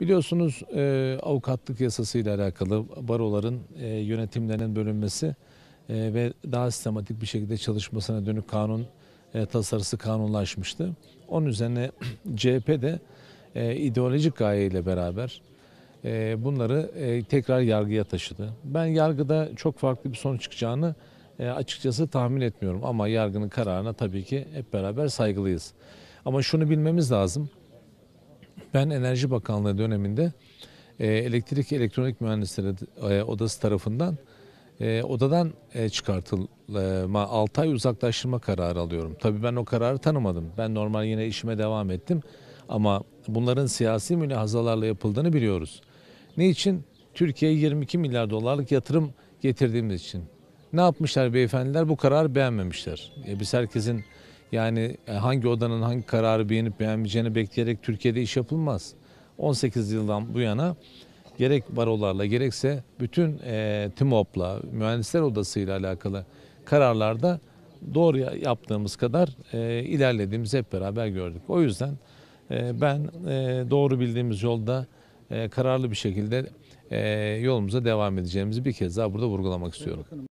Biliyorsunuz e, avukatlık yasasıyla alakalı baroların e, yönetimlerinin bölünmesi e, ve daha sistematik bir şekilde çalışmasına dönük kanun e, tasarısı kanunlaşmıştı. Onun üzerine CHP de e, ideolojik gayeyle beraber e, bunları e, tekrar yargıya taşıdı. Ben yargıda çok farklı bir sonuç çıkacağını e, açıkçası tahmin etmiyorum ama yargının kararına tabii ki hep beraber saygılıyız. Ama şunu bilmemiz lazım. Ben Enerji Bakanlığı döneminde e, elektrik elektronik mühendisleri e, odası tarafından e, odadan e, çıkartılma 6 ay uzaklaştırma kararı alıyorum. Tabii ben o kararı tanımadım. Ben normal yine işime devam ettim. Ama bunların siyasi mülahazalarla yapıldığını biliyoruz. Ne için? Türkiye'ye 22 milyar dolarlık yatırım getirdiğimiz için. Ne yapmışlar beyefendiler? Bu kararı beğenmemişler. E, biz herkesin yani e, hangi odanın hangi kararı beğenip beğenmeyeceğini bekleyerek Türkiye'de iş yapılmaz. 18 yıldan bu yana gerek barolarla gerekse bütün e, TİMOP'la, mühendisler odasıyla alakalı kararlarda doğru yaptığımız kadar e, ilerlediğimizi hep beraber gördük. O yüzden e, ben e, doğru bildiğimiz yolda e, kararlı bir şekilde e, yolumuza devam edeceğimizi bir kez daha burada vurgulamak istiyorum.